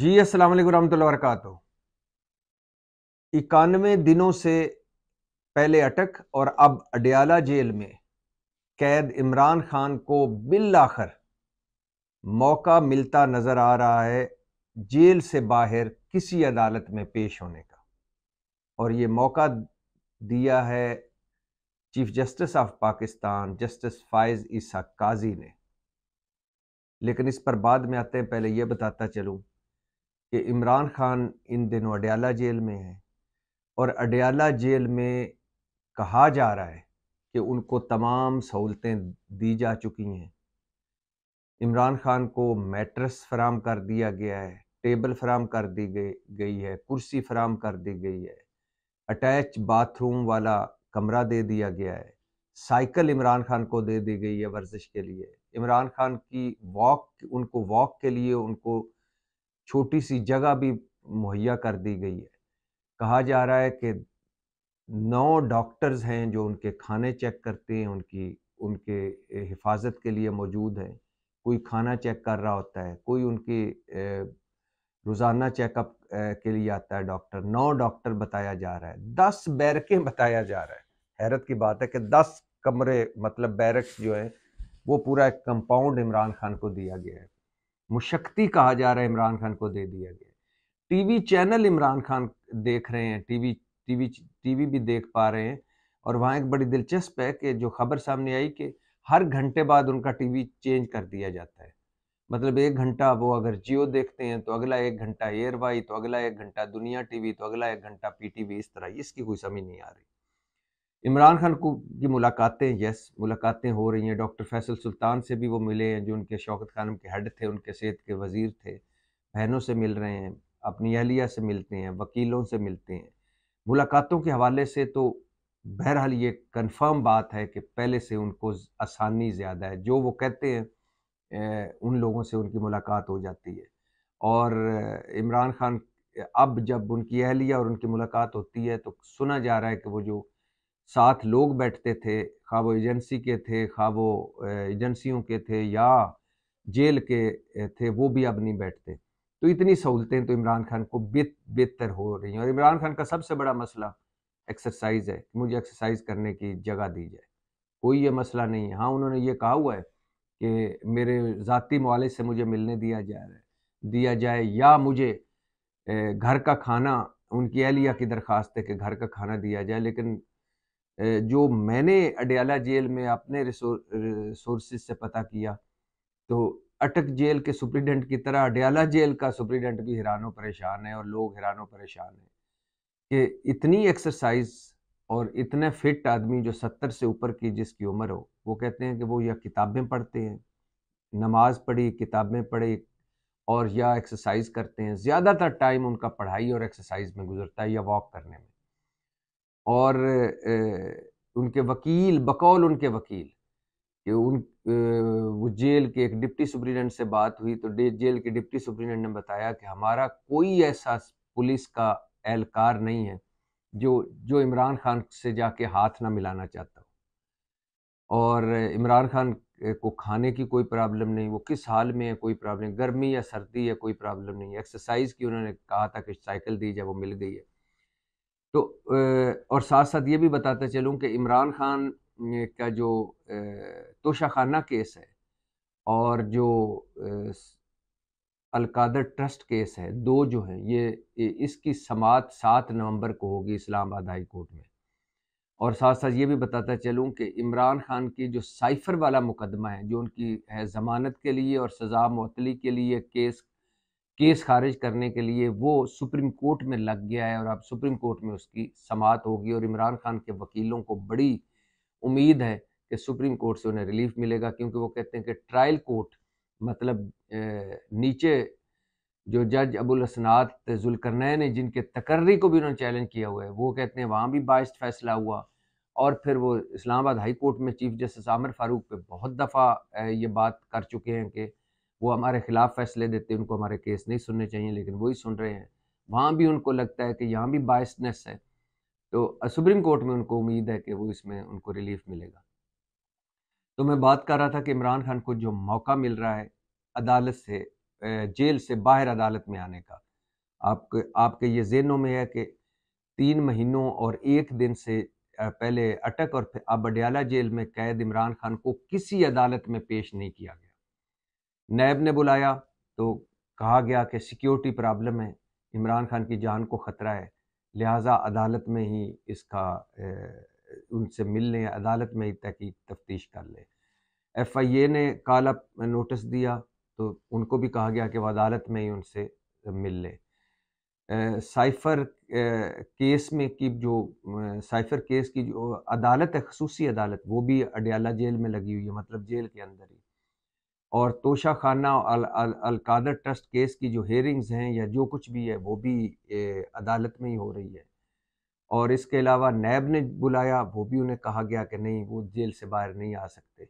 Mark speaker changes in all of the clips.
Speaker 1: जी अस्सलाम वालेकुम रहमतुल्लाहि इक्यानवे दिनों से पहले अटक और अब अडयाला जेल में कैद इमरान खान को बिल आखिर मौका मिलता नज़र आ रहा है जेल से बाहर किसी अदालत में पेश होने का और ये मौका दिया है chief justice of Pakistan justice Faez Isa Qazi ने लेकिन इस पर बाद में आते हैं पहले ये बताता चलूँ कि इमरान खान इन दिनों अडयाला जेल में है और अडयाला जेल में कहा जा रहा है कि उनको तमाम सहूलतें दी जा चुकी हैं इमरान खान को मेट्रस फराम कर दिया गया है टेबल फराम कर दी गई गई है कुर्सी फराम कर दी गई है अटैच बाथरूम वाला कमरा दे दिया गया है साइकिल इमरान खान को दे दी गई है वर्जिश के लिए इमरान खान की वॉक उनको वॉक के लिए उनको छोटी सी जगह भी मुहैया कर दी गई है कहा जा रहा है कि नौ डॉक्टर्स हैं जो उनके खाने चेक करते हैं उनकी उनके हिफाजत के लिए मौजूद हैं कोई खाना चेक कर रहा होता है कोई उनकी रोज़ाना चेकअप के लिए आता है डॉक्टर नौ डॉक्टर बताया जा रहा है दस बैरकें बताया जा रहा है हैरत की बात है कि दस कमरे मतलब बैरक जो हैं वो पूरा एक कंपाउंड इमरान खान को दिया गया है मुशक्ति कहा जा रहा है इमरान खान को दे दिया गया टीवी चैनल इमरान खान देख रहे हैं टीवी टीवी टीवी भी देख पा रहे हैं और वहाँ एक बड़ी दिलचस्प है कि जो खबर सामने आई कि हर घंटे बाद उनका टीवी चेंज कर दिया जाता है मतलब एक घंटा वो अगर जियो देखते हैं तो अगला एक घंटा एयर तो अगला एक घंटा दुनिया टीवी तो अगला एक घंटा पीटीवी इस तरह इसकी कोई समझ नहीं आ रही इमरान खान को की मुलाकातें यस मुलाकातें हो रही हैं डॉक्टर फैसल सुल्तान से भी वो मिले हैं जो उनके शौकत खानम के हेड थे उनके सेहत के वजीर थे बहनों से मिल रहे हैं अपनी अहलिया से मिलते हैं वकीलों से मिलते हैं मुलाकातों के हवाले से तो बहरहाल ये कन्फर्म बात है कि पहले से उनको आसानी ज़्यादा है जो वो कहते हैं उन लोगों से उनकी मुलाकात हो जाती है और इमरान खान अब जब उनकी अहलिया और उनकी मुलाकात होती है तो सुना जा रहा है कि वो जो साथ लोग बैठते थे खा वो एजेंसी के थे खा वो एजेंसियों के थे या जेल के थे वो भी अब नहीं बैठते तो इतनी सहूलतें तो इमरान खान को बेहतर हो रही हैं और इमरान खान का सबसे बड़ा मसला एक्सरसाइज है मुझे एक्सरसाइज करने की जगह दी जाए कोई ये मसला नहीं है हाँ उन्होंने ये कहा हुआ है कि मेरे ज़ाती मवाले से मुझे मिलने दिया जा रहा है दिया जाए या मुझे घर का खाना उनकी एहलिया की दरख्वास्त है कि घर का खाना दिया जाए लेकिन जो मैंने अडयाला जेल में अपने रिसोर्सेज से पता किया तो अटक जेल के सुप्रिटेंडेंट की तरह अडयाला जेल का सुप्रिटेंडेंट भी हैरानों परेशान है और लोग हैरानों परेशान हैं कि इतनी एक्सरसाइज और इतने फिट आदमी जो सत्तर से ऊपर की जिसकी उम्र हो वो कहते हैं कि वो या किताबें पढ़ते हैं नमाज पढ़ी किताबें पढ़े और या एक्सरसाइज करते हैं ज़्यादातर टाइम उनका पढ़ाई और एक्सरसाइज में गुजरता है या वॉक करने में और उनके वकील बकौल उनके वकील कि उन वो जेल के एक डिप्टी सुप्रिटेंडेंट से बात हुई तो जेल के डिप्टी सुप्रिटेंडेंट ने बताया कि हमारा कोई ऐसा पुलिस का एहलकार नहीं है जो जो इमरान खान से जाके हाथ ना मिलाना चाहता हो और इमरान खान को खाने की कोई प्रॉब्लम नहीं वो किस हाल में है कोई प्रॉब्लम गर्मी या सर्दी या कोई प्रॉब्लम नहीं एक्सरसाइज की उन्होंने कहा था कि साइकिल दी जाए वो मिल गई है तो और साथ साथ ये भी बताता चलूँ कि इमरान खान का जो तोशा खाना केस है और जो अलकादर ट्रस्ट केस है दो जो हैं ये इसकी समात सात नवंबर को होगी इस्लामाबाद हाई कोर्ट में और साथ साथ ये भी बताता चलूँ कि इमरान खान की जो साइफर वाला मुकदमा है जो उनकी है ज़मानत के लिए और सज़ा मअतली के लिए केस केस खारिज करने के लिए वो सुप्रीम कोर्ट में लग गया है और अब सुप्रीम कोर्ट में उसकी समात होगी और इमरान खान के वकीलों को बड़ी उम्मीद है कि सुप्रीम कोर्ट से उन्हें रिलीफ मिलेगा क्योंकि वो कहते हैं कि ट्रायल कोर्ट मतलब नीचे जो जज अबुल असनात जुलकरनैन ने जिनके तकर्री को भी उन्होंने चैलेंज किया हुआ है वो कहते हैं वहाँ भी बाइस फैसला हुआ और फिर वो इस्लामाबाद हाई कोर्ट में चीफ जस्टिस आमिर फारूक पे बहुत दफ़ा ये बात कर चुके हैं कि वो हमारे ख़िलाफ़ फैसले देते हैं उनको हमारे केस नहीं सुनने चाहिए लेकिन वही सुन रहे हैं वहाँ भी उनको लगता है कि यहाँ भी बायसनेस है तो सुप्रीम कोर्ट में उनको उम्मीद है कि वो इसमें उनको रिलीफ मिलेगा तो मैं बात कर रहा था कि इमरान खान को जो मौका मिल रहा है अदालत से जेल से बाहर अदालत में आने का आपके आपके ये जेनों में है कि तीन महीनों और एक दिन से पहले अटक और फिर अब अडयाला जेल में कैद इमरान खान को किसी अदालत में पेश नहीं किया गया नैब ने बुलाया तो कहा गया कि सिक्योरिटी प्रॉब्लम है इमरान खान की जान को ख़तरा है लिहाजा अदालत में ही इसका ए, उनसे मिल लें अदालत में ही तहकीक तफ्तीश कर लें एफ आई ए ने काला नोटिस दिया तो उनको भी कहा गया कि वह अदालत में ही उनसे मिल लें साइफर केस में की जो साइफर केस की जो अदालत है खसूसी अदालत वो भी अडयाला जेल में लगी हुई है मतलब जेल के अंदर ही और Toshakhana Al, Al, Al Qadir trust case की जो हेयरिंग्स हैं या जो कुछ भी है वो भी ए, अदालत में ही हो रही है और इसके अलावा नैब ने बुलाया वो भी उन्हें कहा गया कि नहीं वो जेल से बाहर नहीं आ सकते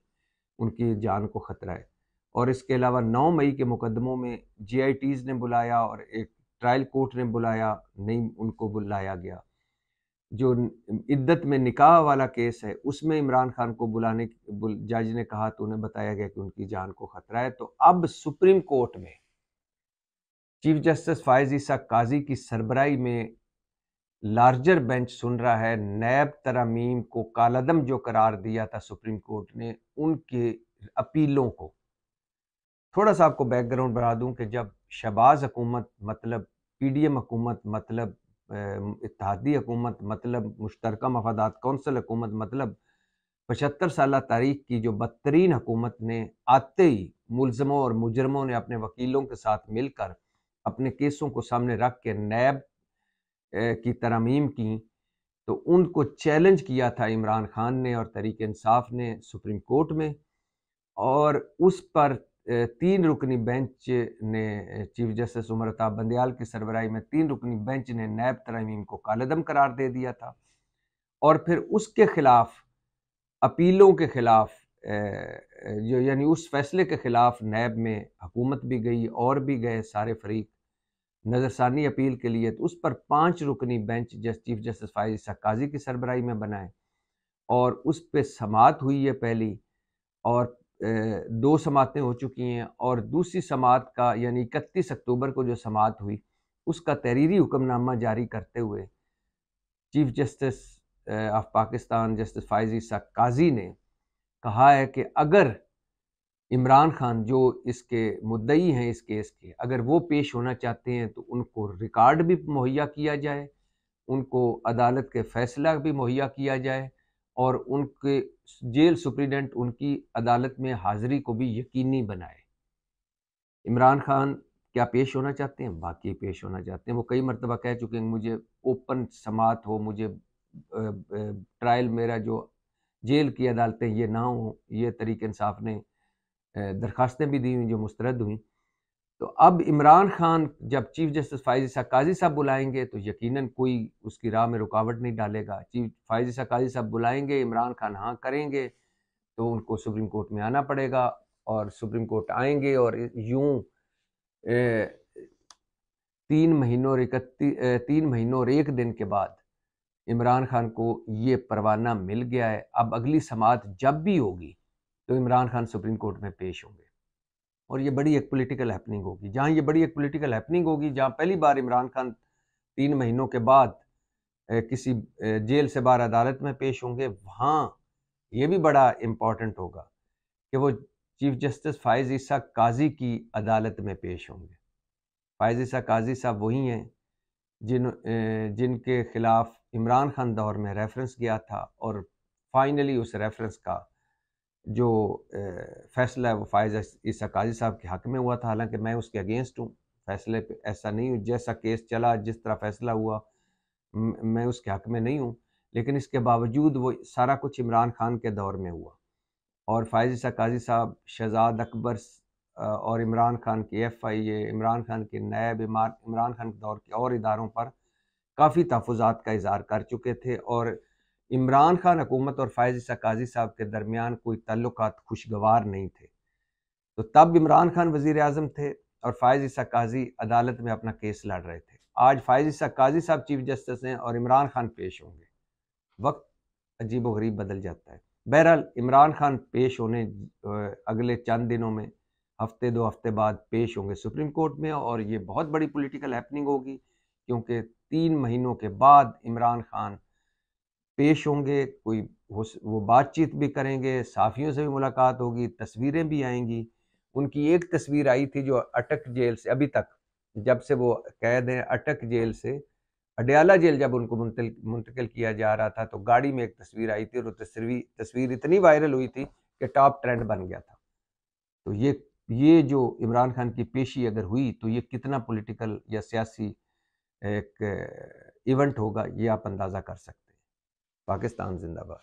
Speaker 1: उनकी जान को ख़तरा है और इसके अलावा नौ मई के मुकदमों में जे ने बुलाया और एक ट्रायल कोर्ट ने बुलाया नहीं उनको बुलाया गया जो इद्दत में निकाह वाला केस है उसमें इमरान खान को बुलाने जज ने कहा तो उन्हें बताया गया कि उनकी जान को खतरा है तो अब सुप्रीम कोर्ट में चीफ जस्टिस फायज ईसा काजी की सरबराई में लार्जर बेंच सुन रहा है नैब तरमीम को कालदम जो करार दिया था सुप्रीम कोर्ट ने उनके अपीलों को थोड़ा सा आपको बैकग्राउंड बना दूं कि जब शबाज हुकूमत मतलब पीडीएम हुकूमत मतलब इतिहादी हकूमत मतलब मुश्तरक मफादात कौंसल हकूमत मतलब पचहत्तर साल तारीख की जो बदतरीन हकूमत ने आते ही मुलजमों और मुजरमों ने अपने वकीलों के साथ मिलकर अपने केसों को सामने रख के नैब की तरमीम की तो उनको चैलेंज किया था इमरान खान ने और तरीक इंसाफ ने सुप्रीम कोर्ट में और उस पर तीन रुकनी बेंच ने चीफ जस्टिस उमरता बंदयाल की सरबराई में तीन रुकनी बेंच ने नैब तरमीम को कालदम करार दे दिया था और फिर उसके खिलाफ अपीलों के खिलाफ जो यानी उस फैसले के खिलाफ नैब में हुकूमत भी गई और भी गए सारे फरीक नज़रसानी अपील के लिए तो उस पर पांच रुकनी bench just chief justice Faez Isa Qazi की सरबराही में बनाए और उस पर समात हुई है पहली और दो समातें हो चुकी हैं और दूसरी समात का यानी इकतीस अक्टूबर को जो समात हुई उसका तहरीरी हुक्मनामा जारी करते हुए chief justice of Pakistan justice Faez Isa Qazi ने कहा है कि अगर इमरान खान जो इसके मुद्दई हैं इस केस के अगर वो पेश होना चाहते हैं तो उनको रिकॉर्ड भी मुहैया किया जाए उनको अदालत के फैसला भी मुहैया किया जाए और उनके जेल सुप्रीडेंट उनकी अदालत में हाजिरी को भी यकीनी बनाए इमरान खान क्या पेश होना चाहते हैं बाकी पेश होना चाहते हैं वो कई मरतबा कह चुके हैं मुझे ओपन समात हो मुझे ट्रायल मेरा जो जेल की अदालतें ये ना हो ये तरीके इंसाफ ने दरखास्तें भी दी हुई जो मुस्तरद हुई तो अब इमरान खान जब चीफ जस्टिस फायजी सा काजी साहब बुलाएंगे तो यकीनन कोई उसकी राह में रुकावट नहीं डालेगा चीफ फायजी सा काजी साहब बुलाएंगे इमरान खान हाँ करेंगे तो उनको सुप्रीम कोर्ट में आना पड़ेगा और सुप्रीम कोर्ट आएंगे और यूं ए, तीन महीनों और इकती तीन महीनों और एक दिन के बाद इमरान खान को ये परवाना मिल गया है अब अगली समात जब भी होगी तो इमरान खान सुप्रीम कोर्ट में पेश होंगे और ये बड़ी एक पॉलिटिकल हैपनिंग होगी जहाँ ये बड़ी एक पॉलिटिकल हैपनिंग होगी जहाँ पहली बार इमरान खान तीन महीनों के बाद किसी जेल से बाहर अदालत में पेश होंगे वहाँ ये भी बड़ा इम्पॉर्टेंट होगा कि वो चीफ जस्टिस फ़ायज़ ईसा काजी की अदालत में पेश होंगे फ़ायज़ ईसा काजी साहब वही हैं जिन जिनके ख़िलाफ़ इमरान खान दौर में रेफरेंस गया था और फाइनली उस रेफरेंस का जो फैसला है वो फ़ायज़ ईसा काजी साहब के हक में हुआ था हालांकि मैं उसके अगेंस्ट हूँ फैसले पे ऐसा नहीं हूँ जैसा केस चला जिस तरह फैसला हुआ मैं उसके हक में नहीं हूँ लेकिन इसके बावजूद वो सारा कुछ इमरान खान के दौर में हुआ और फ़ायज़ ईसा काजी साहब शहजाद अकबर और इमरान खान की F I A Imran Khan के नायब इमरान खान के दौर के और इदारों पर काफ़ी तहफात का इजहार कर चुके थे और इमरान खान हुकूमत और फायज ईसा काजी साहब के दरमियान कोई तल्लक खुशगवार नहीं थे तो तब इमरान खान वजीर अजम थे और फायज ईसा काजी अदालत में अपना केस लड़ रहे थे आज फायज ईसा काजी साहब चीफ जस्टिस हैं और इमरान खान पेश होंगे वक्त अजीब गरीब बदल जाता है बहरहाल इमरान खान पेश होने अगले चंद दिनों में हफ्ते दो हफ्ते बाद पेश होंगे सुप्रीम कोर्ट में और ये बहुत बड़ी पॉलिटिकल हैपनिंग होगी क्योंकि तीन महीनों के बाद इमरान खान पेश होंगे कोई वो बातचीत भी करेंगे साफियों से भी मुलाकात होगी तस्वीरें भी आएंगी उनकी एक तस्वीर आई थी जो अटक जेल से अभी तक जब से वो कैद हैं अटक जेल से अडयाला जेल जब उनको मुंतकिल किया जा रहा था तो गाड़ी में एक तस्वीर आई थी और वो तस्वीर तस्वीर इतनी वायरल हुई थी कि टॉप ट्रेंड बन गया था तो ये ये जो इमरान खान की पेशी अगर हुई तो ये कितना पॉलिटिकल या सियासी एक इवेंट होगा ये आप अंदाज़ा कर सकते पाकिस्तान जिंदाबाद